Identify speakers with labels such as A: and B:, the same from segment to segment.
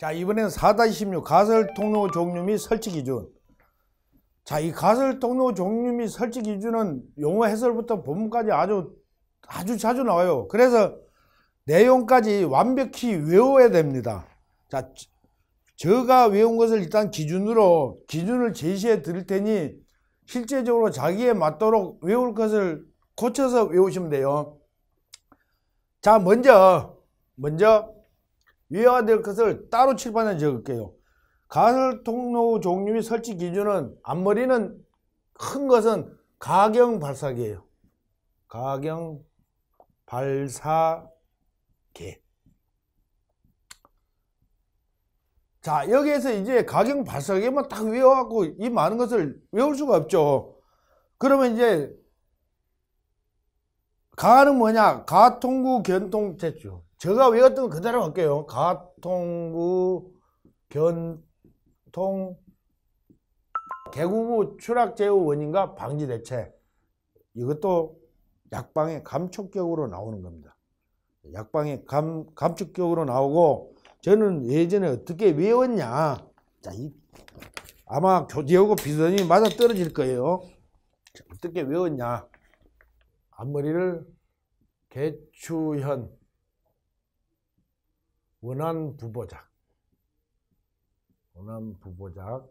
A: 자, 이번엔 4-16 가설 통로 종류 및 설치 기준. 자, 이 가설 통로 종류 및 설치 기준은 용어 해설부터 본문까지 아주 아주 자주 나와요. 그래서 내용까지 완벽히 외워야 됩니다. 자, 제가 외운 것을 일단 기준으로 기준을 제시해 드릴 테니 실제적으로 자기에 맞도록 외울 것을 고쳐서 외우시면 돼요. 자, 먼저 먼저 위예가될 것을 따로 칠판에 적을게요. 가설 통로 종류의 설치 기준은 앞머리는 큰 것은 가경 발사계예요. 가경 발사계. 자 여기에서 이제 가경 발사계만 뭐 딱 외워갖고 이 많은 것을 외울 수가 없죠. 그러면 이제 가는 뭐냐 가통구 견통 제출 제가 외웠던 건 그대로 할게요. 가통구 견통 개구부 추락제후 원인과 방지 대책 이것도 약방의 감촉격으로 나오는 겁니다. 약방의 감, 감촉격으로 나오고 저는 예전에 어떻게 외웠냐 자, 이, 아마 교재하고 비선이 맞아 떨어질 거예요. 자, 어떻게 외웠냐 앞머리를 개추현 원한 부보작. 원한 부보작.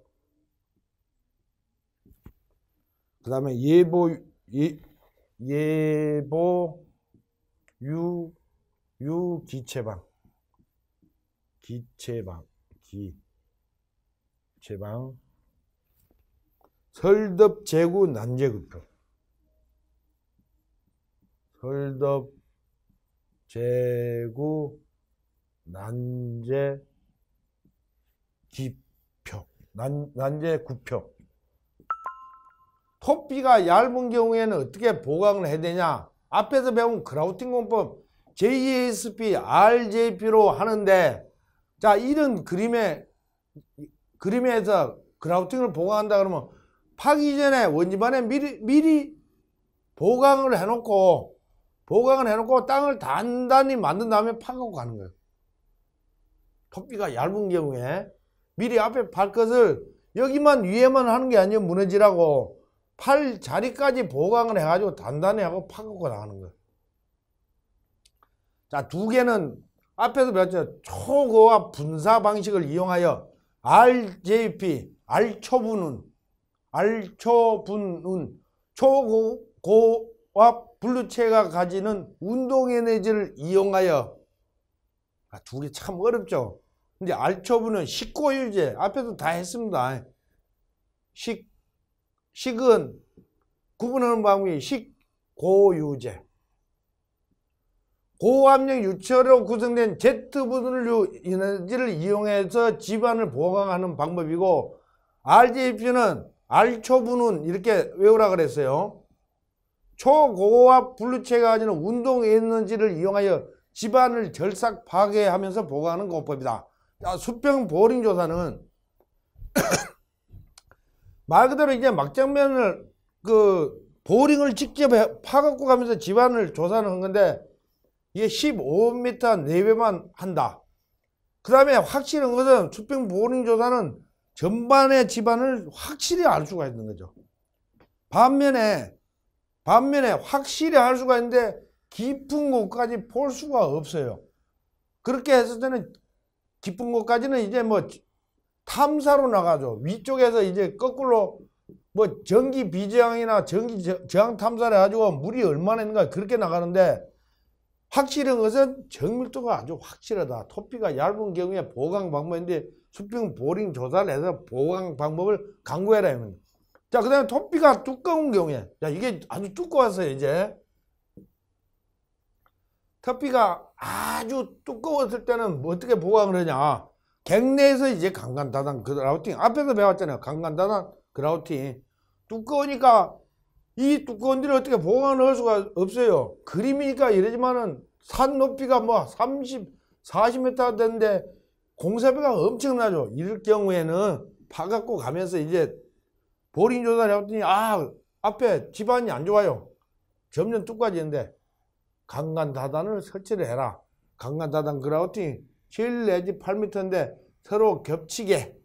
A: 그 다음에 예보, 예, 예보, 유, 유, 기체방. 기체방. 기. 제방 설덕 제구 난제급표 설덕 제구 난제 기평, 난, 난제 구평. 토피가 얇은 경우에는 어떻게 보강을 해야 되냐? 앞에서 배운 크라우팅 공법 JSP, RJP로 하는데 자 이런 그림에 그림에서 크라우팅을 보강한다 그러면 파기 전에 원지반에 미리 미리 보강을 해놓고 보강을 해놓고 땅을 단단히 만든 다음에 파고 가는 거예요. 토끼가 얇은 경우에 미리 앞에 발끝을 여기만 위에만 하는 게 아니면 무너지라고 팔 자리까지 보강을 해가지고 단단히 하고 파고 나가는 거예요. 자, 두 개는 앞에서 배웠죠. 초고와 분사 방식을 이용하여 RJP, 알초분은, 알초분은, 초고와 고 분류체가 가지는 운동 에너지를 이용하여 아, 두개 참 어렵죠. 근데 알처분은 식고 유제 앞에도 다 했습니다. 식 식은 구분하는 방법이 식고유제. 고압력 유체로 구성된 Z분류 에너지를 이용해서 집안을 보강하는 방법이고 RGF는 알초분은 이렇게 외우라 그랬어요. 초고압 분류체가 가지는 운동 에너지를 이용하여 집안을 절삭 파괴하면서 보고하는 공법이다. 자, 수평 보링 조사는 말 그대로 이제 막장면을 그 보링을 직접 파갖고 가면서 집안을 조사를 한 건데 이게 15m 내외만 한다. 그 다음에 확실한 것은 수평 보링 조사는 전반의 집안을 확실히 알 수가 있는 거죠. 반면에 반면에 확실히 알 수가 있는데 깊은 곳까지 볼 수가 없어요. 그렇게 했을 때는 깊은 곳까지는 이제 뭐 탐사로 나가죠. 위쪽에서 이제 거꾸로 뭐 전기 비저항이나 전기 저항 탐사를 해가지고 물이 얼마나 있는가 그렇게 나가는데 확실한 것은 정밀도가 아주 확실하다. 토피가 얇은 경우에 보강 방법인데 수평 보링 조사를 해서 보강 방법을 강구해라. 자, 그 다음에 토피가 두꺼운 경우에. 자, 이게 아주 두꺼워서 이제 커피가 아주 두꺼웠을 때는 뭐 어떻게 보강을 하냐 갱내에서 이제 강간다단 그라우팅 앞에서 배웠잖아요 강간다단 그라우팅 두꺼우니까 이 두꺼운 데를 어떻게 보강을 할 수가 없어요 그림이니까 이러지만은 산 높이가 뭐 30, 40m 되는데 공사비가 엄청나죠 이럴 경우에는 파갖고 가면서 이제 보링 조사를 해봤더니 아 앞에 집안이 안 좋아요 점점 뚝까지 있는데 강간다단을 설치를 해라. 강간다단 그라우팅 7 내지 8터인데 서로 겹치게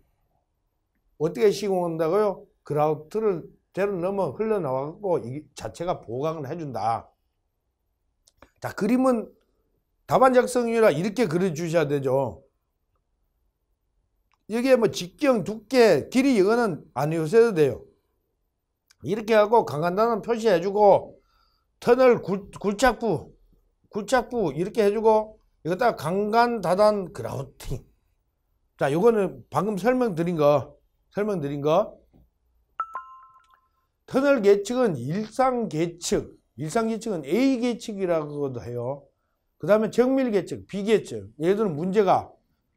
A: 어떻게 시공한다고요? 그라우트를 대로 넘어 흘러나와갖고 이 자체가 보강을 해준다. 자 그림은 답안 작성이라 이렇게 그려주셔야 되죠. 여기에 뭐 직경, 두께, 길이 이거는 안 외우셔도 돼요. 이렇게 하고 강간다는 표시해주고 터널 굴착부 굴착부 이렇게 해주고 이거다가 강간 다단 그라우팅 자 요거는 방금 설명드린 거 설명드린 거 터널 계측은 일상 계측 일상 계측은 A 계측이라고도 해요 그 다음에 정밀 계측 B 계측 예를 들면 문제가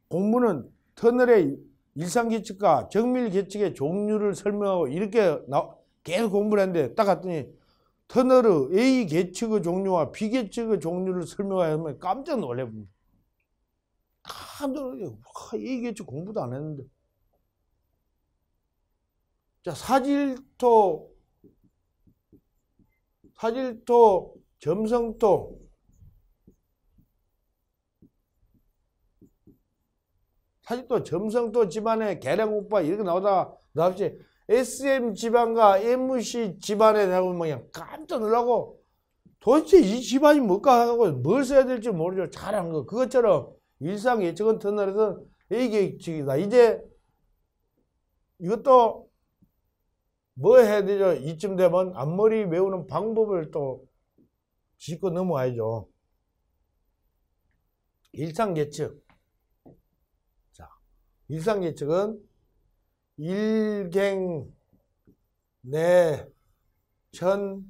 A: 공부는 터널의 일상 계측과 정밀 계측의 종류를 설명하고 이렇게 나, 계속 공부를 했는데 딱 갔더니 터널의 A 계측의 종류와 B 계측의 종류를 설명하면 깜짝 놀래봅니다. 깜짝 놀 A 계측 공부도 안 했는데. 자, 사질토, 사질토, 점성토, 사질토, 점성토 집안에 계량오빠 이렇게 나오다가 나없이 SM 집안과 MUC 집안에 대 내가 그냥 깜짝 놀라고 도대체 이 집안이 뭘까 하고 뭘 써야 될지 모르죠. 잘한 거. 그것처럼 일상 예측은 터널에서 이게 지이다 이제 이것도 뭐 해야 되죠? 이쯤 되면 앞머리 외우는 방법을 또 짚고 넘어가야죠 일상 예측. 자, 일상 예측은 일갱 내천 네,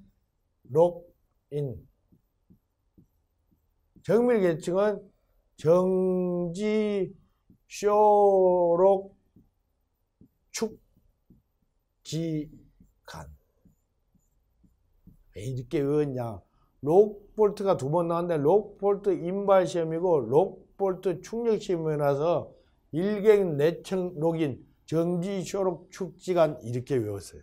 A: 록인 정밀계층은 정지 쇼록 축지간 왜 이렇게 외웠냐 록볼트가 두 번 나왔는데 록볼트 인발 시험이고 록볼트 충격 시험이라서 일갱 내천 네 록인 정지, 초록, 축지간 이렇게 외웠어요.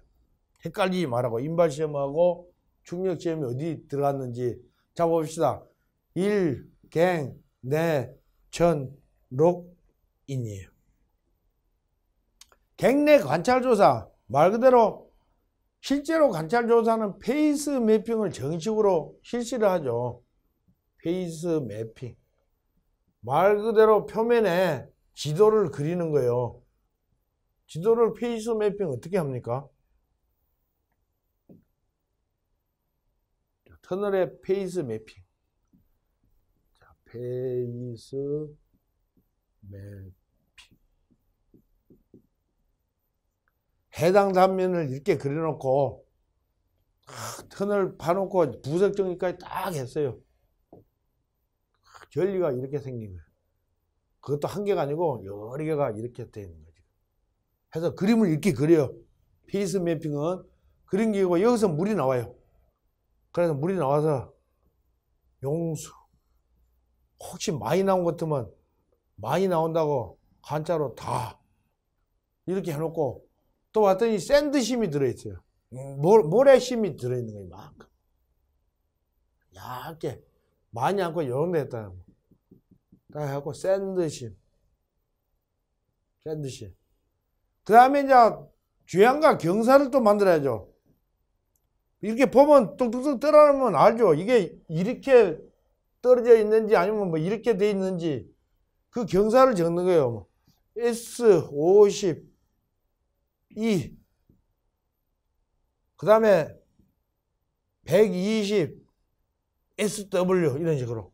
A: 헷갈리지 말라고 인발시험하고 중력시험이 어디 들어갔는지 자 봅시다. 1, 갱, 내, 네, 천, 록, 인이에요. 갱내 네 관찰조사 말 그대로 실제로 관찰조사는 페이스 매핑을 정식으로 실시를 하죠. 페이스 매핑. 말 그대로 표면에 지도를 그리는 거예요. 지도를 페이스 매핑 어떻게 합니까? 터널의 페이스 매핑. 자, 페이스 매핑. 해당 단면을 이렇게 그려놓고 아, 터널 파놓고 부석 정리까지 딱 했어요. 아, 전리가 이렇게 생긴 거예요. 그것도 한 개가 아니고 여러 개가 이렇게 되 있는 거예요. 해서 그림을 이렇게 그려요. 피리스 맵핑은 그린 기고 여기서 물이 나와요. 그래서 물이 나와서 용수 혹시 많이 나온 것 같으면 많이 나온다고 한자로 다 이렇게 해놓고 또 왔더니 샌드심이 들어있어요. 모래심이 들어있는 거예요. 막 얇게 많이 안고 여름됐다고 딱 해갖고 샌드심 샌드심 그 다음에 이제 주양과 경사를 또 만들어야죠. 이렇게 보면 뚝뚝뚝 떨어지면 알죠. 이게 이렇게 떨어져 있는지 아니면 뭐 이렇게 돼 있는지 그 경사를 적는 거예요. 뭐 S50 2. 그 다음에 120 SW 이런 식으로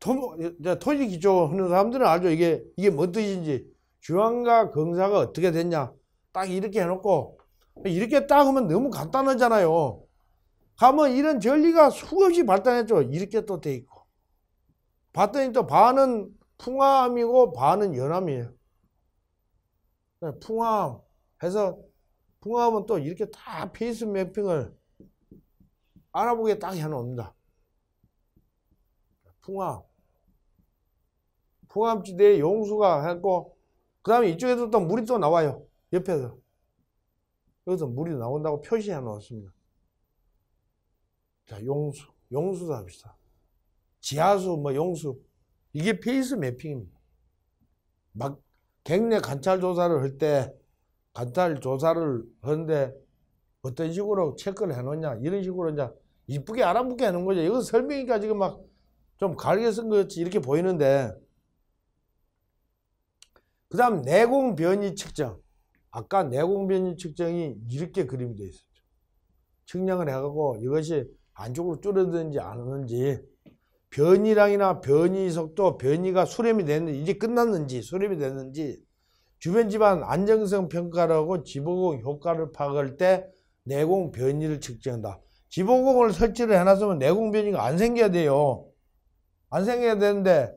A: 토, 토지 기초 하는 사람들은 알죠. 이게, 이게 뭔 뜻인지. 주황과 경사가 어떻게 됐냐 딱 이렇게 해놓고 이렇게 딱 하면 너무 간단하잖아요 가면 이런 전리가 수없이 발달했죠 이렇게 또 돼 있고 봤더니 또 반은 풍화암이고 반은 연암이에요 네, 풍화암 해서 풍화암은 또 이렇게 다 페이스 맵핑을 알아보게 딱 해놓습니다 풍화암 풍암지대에 용수가 했고 그 다음에 이쪽에서 또 물이 또 나와요. 옆에서. 여기서 물이 나온다고 표시해 놓았습니다. 자, 용수. 용수도 합시다. 지하수, 뭐 용수. 이게 페이스 매핑입니다. 막 갱내 관찰 조사를 할 때, 관찰 조사를 하는데 어떤 식으로 체크를 해 놓냐. 이런 식으로 이제 이쁘게 알아보게 하는 거죠. 이거 설명이니까 지금 막 좀 갈게 쓴 거였지. 이렇게 보이는데. 그 다음 내공 변이 측정 아까 내공 변이 측정이 이렇게 그림이 되어 있었죠 측량을 해가고 이것이 안쪽으로 줄어드는지 안 하는지 변이량이나 변이 속도 변이가 수렴이 됐는지 이제 끝났는지 수렴이 됐는지 주변 집안 안정성 평가라고 지보공 효과를 파악할 때 내공 변이를 측정한다 지보공을 설치를 해놨으면 내공 변이가 안 생겨야 돼요 안 생겨야 되는데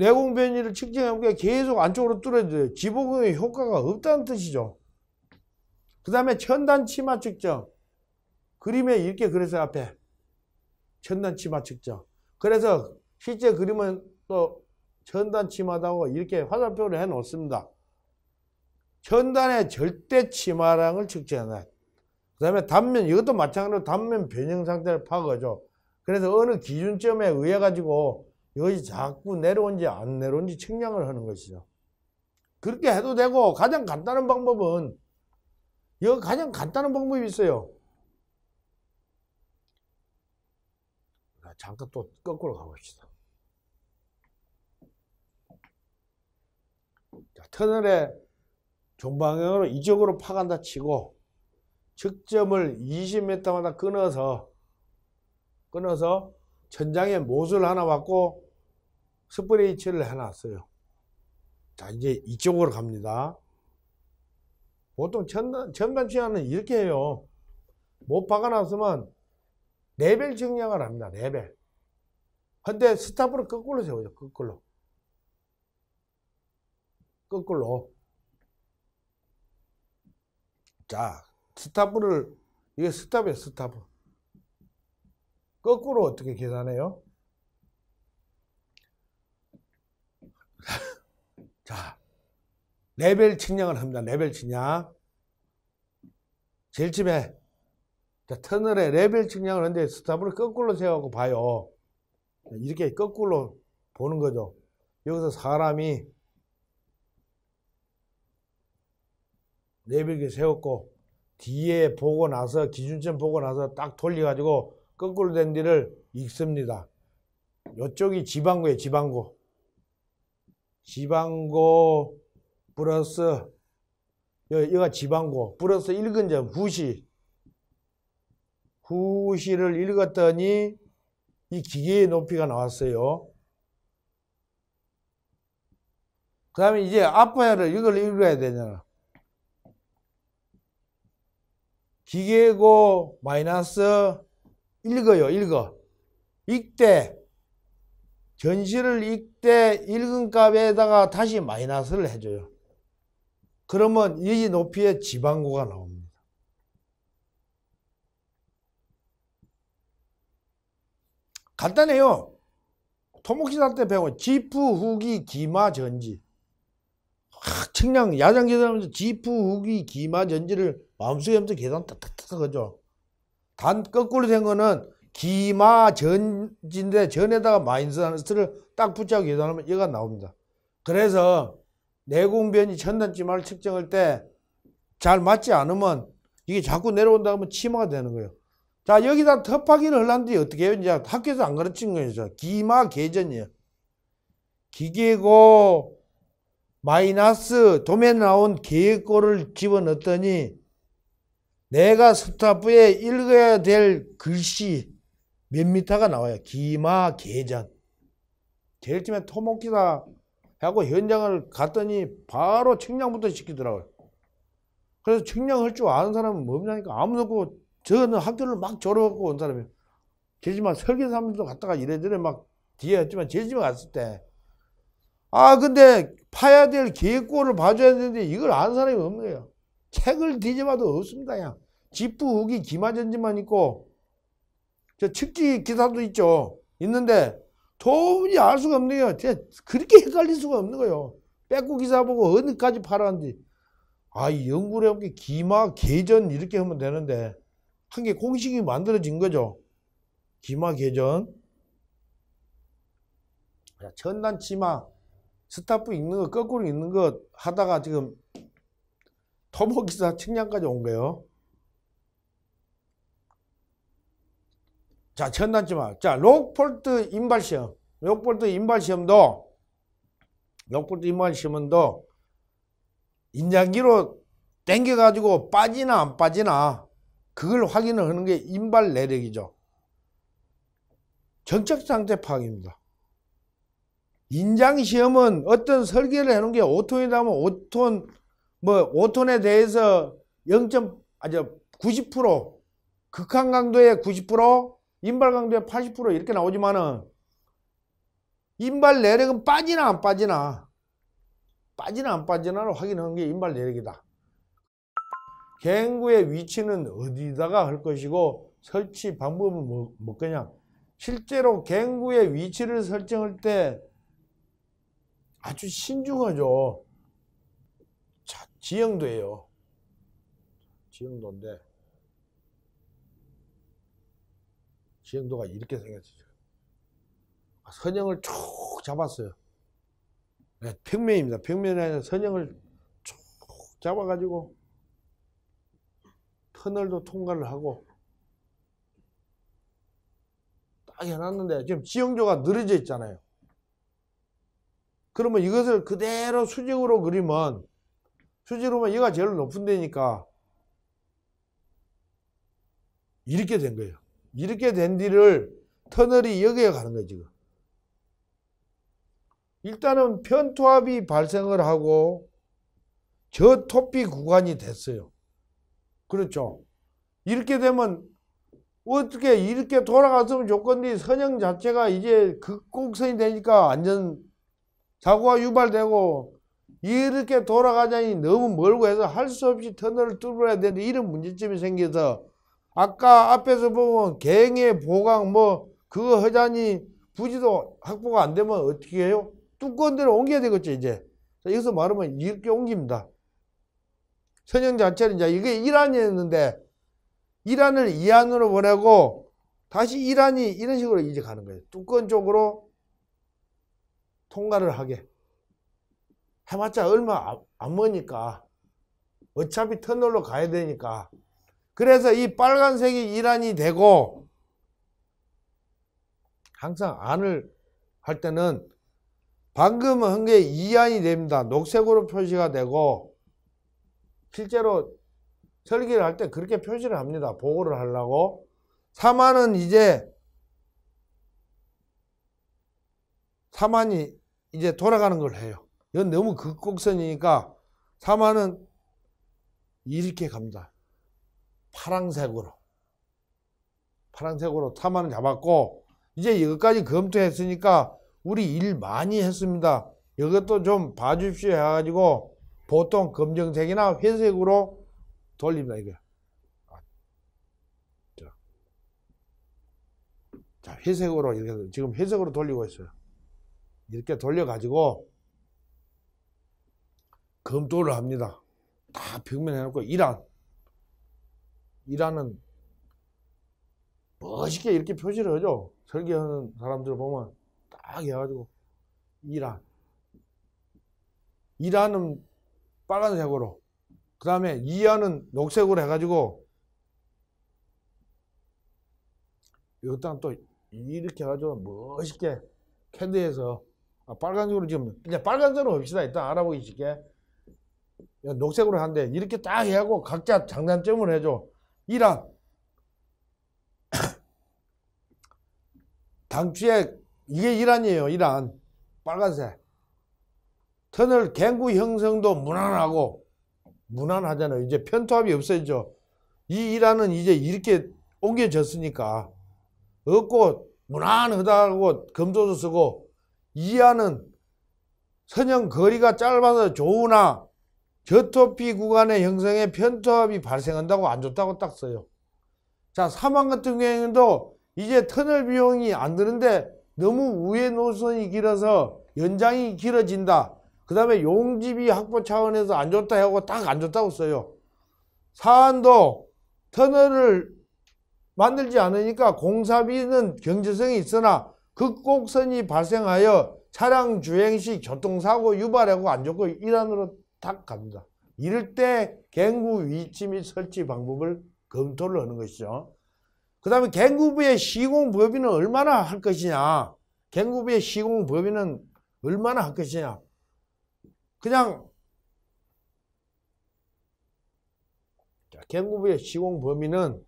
A: 내공 변이를 측정해보니까 계속 안쪽으로 뚫어져요. 지복의 효과가 없다는 뜻이죠. 그 다음에 천단 치마 측정. 그림에 이렇게 그래서 앞에. 천단 치마 측정. 그래서 실제 그림은 또 천단 치마다고 이렇게 화살표를 해 놓습니다. 천단의 절대 치마량을 측정해그 다음에 단면, 이것도 마찬가지로 단면 변형 상태를 파악하죠. 그래서 어느 기준점에 의해 가지고 여기 자꾸 내려온지 안 내려온지 측량을 하는 것이죠. 그렇게 해도 되고 가장 간단한 방법은 여기 가장 간단한 방법이 있어요. 잠깐 또 거꾸로 가봅시다. 자, 터널의 종방향으로 이쪽으로 파간다 치고 측점을 20m마다 끊어서 끊어서 천장에 못을 하나 받고 스프레이치를 해놨어요. 자, 이제 이쪽으로 갑니다. 보통 전단, 전단 취하는 이렇게 해요. 못 박아놨으면 레벨 정량을 합니다. 레벨. 근데 스탑을 거꾸로 세워요. 거꾸로. 거꾸로. 자, 스탑을, 이게 스탑이에요. 스탑. 을 거꾸로 어떻게 계산해요? 자, 레벨 측량을 합니다. 레벨 측량. 제일 집에 자, 터널에 레벨 측량을 하는데 스탑을 거꾸로 세워고 봐요. 이렇게 거꾸로 보는 거죠. 여기서 사람이 레벨을 세웠고 뒤에 보고 나서 기준점 보고 나서 딱 돌려가지고 거꾸로 된 뒤를 읽습니다. 이쪽이 지방고예요. 지방고. 지방고 플러스 여기가 지방고 플러스 읽은 점 후시 후시를 읽었더니 이 기계의 높이가 나왔어요. 그 다음에 이제 아파야를 이걸 읽어야 되잖아. 기계고 마이너스 읽어요, 읽어. 읽되, 전시를 읽되 읽은 값에다가 다시 마이너스를 해줘요. 그러면 이 높이의 지방고가 나옵니다. 간단해요. 토목시사 때 배운 지프, 후기, 기마, 전지. 측량, 야장계산하면서 지프, 후기, 기마, 전지를 마음속에 하면서 계산 딱딱딱 하죠. 단 거꾸로 된 거는 기마 전진대 전에다가 마이너스를 딱 붙잡고 계산하면 얘가 나옵니다. 그래서 내공변이 천단지마를 측정할 때 잘 맞지 않으면 이게 자꾸 내려온다 하면 치마가 되는 거예요. 자 여기다 터파기를 하려는데 어떻게 해요? 이제 학교에서 안 가르친 거예요. 기마 계전이에요. 기계고 마이너스 도면 나온 계획고를 집어넣었더니 내가 스타프에 읽어야 될 글씨 몇 미터가 나와요. 기마 계전. 제일 처음에 토목기사 하고 현장을 갔더니 바로 측량부터 시키더라고요. 그래서 측량할 줄 아는 사람은 뭡니까? 아무도 없고 저는 학교를 막 졸업하고 온 사람이에요. 제지만 설계사무실 갔다가 이래저래 막 뒤에 했지만 제지만 갔을 때 아 근데 파야 될 계획고를 봐줘야 되는데 이걸 아는 사람이 없는 요 책을 뒤져봐도 없습니다. 야. 지프 후기 기마전지만 있고 저 측지 기사도 있죠. 있는데 도무지 알 수가 없는 거예요. 그렇게 헷갈릴 수가 없는 거예요. 빼고 기사 보고 어디까지 팔았는지. 아, 연구를 해보니 기마, 계전 이렇게 하면 되는데 한 게 공식이 만들어진 거죠. 기마, 계전. 전단 치마, 스타프 있는 거, 거꾸로 있는거 하다가 지금 토목기사 측량까지 온 거예요. 자, 전단지만. 자, 록폴트 인발 시험. 록폴트 인발 시험도, 록폴트 인발 시험도 인장기로 땡겨가지고 빠지나 안 빠지나 그걸 확인을 하는 게 인발 내력이죠. 정책 상태 파악입니다. 인장 시험은 어떤 설계를 해놓은 게 5톤이라면 5톤 뭐 5톤에 대해서 0 아주 90% 극한 강도의 90% 인발 강도의 80% 이렇게 나오지만은 인발 내력은 빠지나 안 빠지나 빠지나 안 빠지나를 확인한 게 인발 내력이다. 개구의 위치는 어디다가 할 것이고 설치 방법은 뭐, 뭐 거냐 실제로 개구의 위치를 설정할 때 아주 신중하죠. 지형도예요지형도인데지형도가 이렇게 생겼어요. 아, 선형을 쭉 잡았어요. 네, 평면입니다. 평면에 선형을 쭉 잡아가지고 터널도 통과를 하고 딱 해놨는데 지금 지형조가 늘어져 있잖아요. 그러면 이것을 그대로 수직으로 그리면 수지로 보면 얘가 제일 높은 데니까 이렇게 된 거예요. 이렇게 된 뒤를 터널이 여기에 가는 거예요, 지금. 일단은 편투합이 발생을 하고 저 토피 구간이 됐어요. 그렇죠. 이렇게 되면 어떻게 이렇게 돌아갔으면 좋건데 선형 자체가 이제 극곡선이 되니까 안전사고가 유발되고 이렇게 돌아가자니 너무 멀고 해서 할 수 없이 터널을 뚫어야 되는 이런 문제점이 생겨서 아까 앞에서 보면 갱의 보강 뭐 그거 하자니 부지도 확보가 안 되면 어떻게 해요? 뚜껑대로 옮겨야 되겠죠 이제 여기서 말하면 이렇게 옮깁니다 선형 자체는 이제 이게 이란이었는데 이란을 이안으로 보내고 다시 이란이 이런 식으로 이제 가는 거예요 뚜껑 쪽으로 통과를 하게 해봤자 얼마 안 머니까 어차피 터널로 가야 되니까 그래서 이 빨간색이 이란이 되고 항상 안을 할 때는 방금 한게 이안이 됩니다. 녹색으로 표시가 되고 실제로 설계를 할 때 그렇게 표시를 합니다. 보고를 하려고 3안은 이제 3안이 이제 돌아가는 걸 해요. 이건 너무 극곡선이니까 사마는 이렇게 갑니다. 파랑색으로. 파랑색으로 사마는 잡았고 이제 여기까지 검토했으니까 우리 일 많이 했습니다. 이것도 좀 봐주십시오 해가지고 보통 검정색이나 회색으로 돌립니다. 이게 아, 자, 회색으로 이렇게 지금 회색으로 돌리고 있어요. 이렇게 돌려가지고 검토를 합니다. 다 벽면해놓고 이란. 이란은 멋있게 이렇게 표시를 하죠. 설계하는 사람들 보면 딱 해가지고 이란. 이란은 빨간색으로. 그 다음에 이안은 녹색으로 해가지고 이것도 또 이렇게 해가지고 멋있게 캔디에서 아, 빨간색으로 지금 그냥 빨간색으로 봅시다 일단 알아보기 쉽게 녹색으로 하는데 이렇게 딱 해하고 각자 장단점을 해줘. 이란 당추에 이게 이란이에요 이란 빨간색 터널 갱구 형성도 무난하고 무난하잖아요. 이제 편투합이 없어지죠. 이 1안은 이제 이렇게 옮겨졌으니까 없고 무난하다고 검소도 쓰고 이하는 선형 거리가 짧아서 좋으나 겨토피 구간의 형성에 편토압이 발생한다고 안 좋다고 딱 써요. 자, 사망 같은 경우에도 이제 터널 비용이 안 드는데 너무 우회 노선이 길어서 연장이 길어진다. 그 다음에 용집이 확보 차원에서 안 좋다 하고 딱 안 좋다고 써요. 사안도 터널을 만들지 않으니까 공사비는 경제성이 있으나 극곡선이 발생하여 차량 주행 시 교통사고 유발하고 안 좋고 이란으로 탁 갑니다. 이럴 때 갱구 위치및 설치 방법을 검토를 하는 것이죠. 그 다음에 갱구부의 시공 범위는 얼마나 할 것이냐. 갱구부의 시공 범위는 얼마나 할 것이냐. 그냥 갱구부의 시공 범위는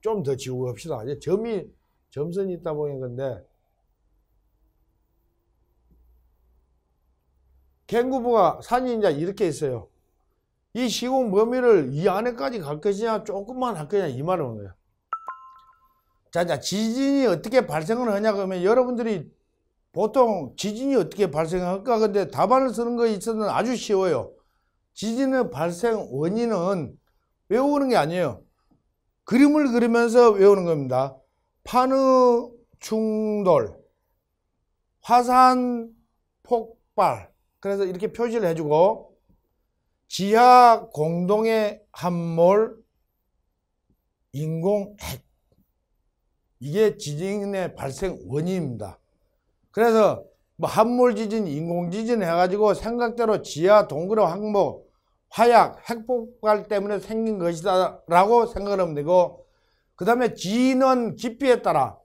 A: 좀 더 지우고 합시다. 이제 점이 점선이 있다 보니 근데 갱구부가 산이 이제 이렇게 있어요. 이 시공 범위를 이 안에까지 갈 것이냐 조금만 할 것이냐 이 말을 하는 거예요. 자, 자 지진이 어떻게 발생을 하냐 그러면 여러분들이 보통 지진이 어떻게 발생할까 근데 답안을 쓰는 거에 있어서는 아주 쉬워요. 지진의 발생 원인은 외우는 게 아니에요. 그림을 그리면서 외우는 겁니다. 파느 충돌, 화산 폭발, 그래서 이렇게 표시를 해주고 지하 공동의 함몰 인공핵 이게 지진의 발생 원인입니다. 그래서 뭐 함몰 지진, 인공 지진 해가지고 생각대로 지하 동그라 항목 화약, 핵폭발 때문에 생긴 것이다 라고 생각을 하면 되고 그 다음에 진원 깊이에 따라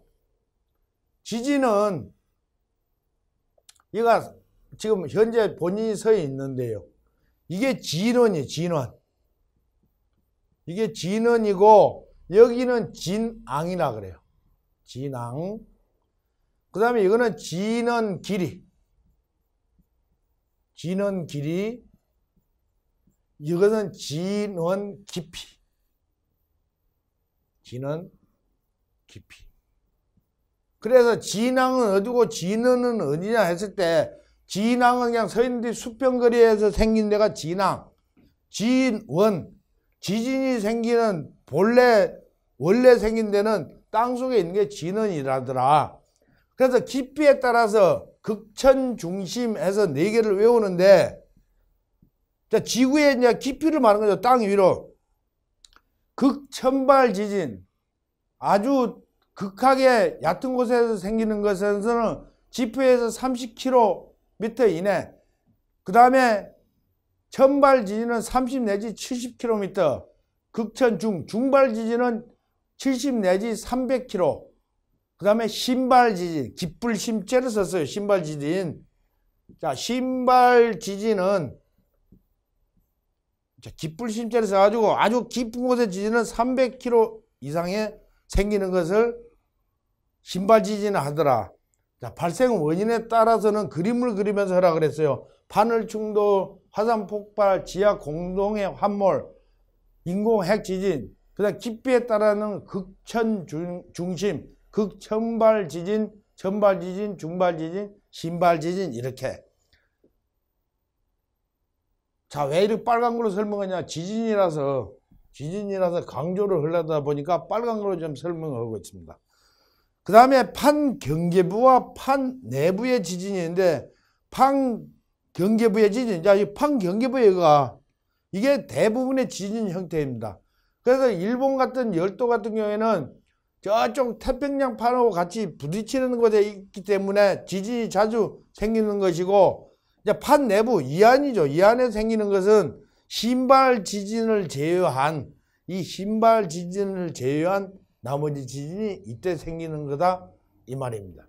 A: 지진은 얘가 지금 현재 본인이 서 있는데요. 이게 진원이에요, 진원. 이게 진원이고, 여기는 진앙이라 그래요. 진앙. 그 다음에 이거는 진원 길이. 진원 길이. 이것은 진원 깊이. 진원 깊이. 그래서 진앙은 어디고 진원은 어디냐 했을 때 진앙은 그냥 서인대 수평거리에서 생긴 데가 진앙 진원, 지진이 생기는 본래 원래 생긴 데는 땅속에 있는 게 진원이라더라. 그래서 깊이에 따라서 극천 중심에서 네 개를 외우는데 자, 지구의 이제 깊이를 말하는 거죠. 땅 위로. 극천발 지진. 아주 극하게 얕은 곳에서 생기는 것에서는 지표에서 30km 밑에 이내. 그 다음에 천발 지진은 30 내지 70km. 극천 중, 중발 지진은 70 내지 300km. 그 다음에 신발 지진, 기불 심재를 썼어요. 신발 지진. 자, 신발 지진은 기 깃불 심재를 써가지고 아주 깊은 곳의 지진은 300km 이상에 생기는 것을 신발 지진을 하더라. 자, 발생 원인에 따라서는 그림을 그리면서 하라 그랬어요. 바늘 충돌, 화산 폭발, 지하 공동의 환몰, 인공 핵 지진, 그다음 깊이에 따르는 극천 중심, 극천발 지진, 천발 지진, 중발 지진, 신발 지진 이렇게. 자, 왜 이렇게 빨간 걸로 설명하냐? 지진이라서 지진이라서 강조를 흘러다 보니까 빨간 걸로 좀 설명하고 있습니다. 그 다음에 판 경계부와 판 내부의 지진이 있는데 판 경계부의 지진, 자, 이 판 경계부가 이게 대부분의 지진 형태입니다. 그래서 일본 같은 열도 같은 경우에는 저쪽 태평양 판하고 같이 부딪히는 곳에 있기 때문에 지진이 자주 생기는 것이고 이제 판 내부 이안이죠. 이안에 생기는 것은 신발 지진을 제외한 이 신발 지진을 제외한 나머지 지진이 이때 생기는 거다 이 말입니다.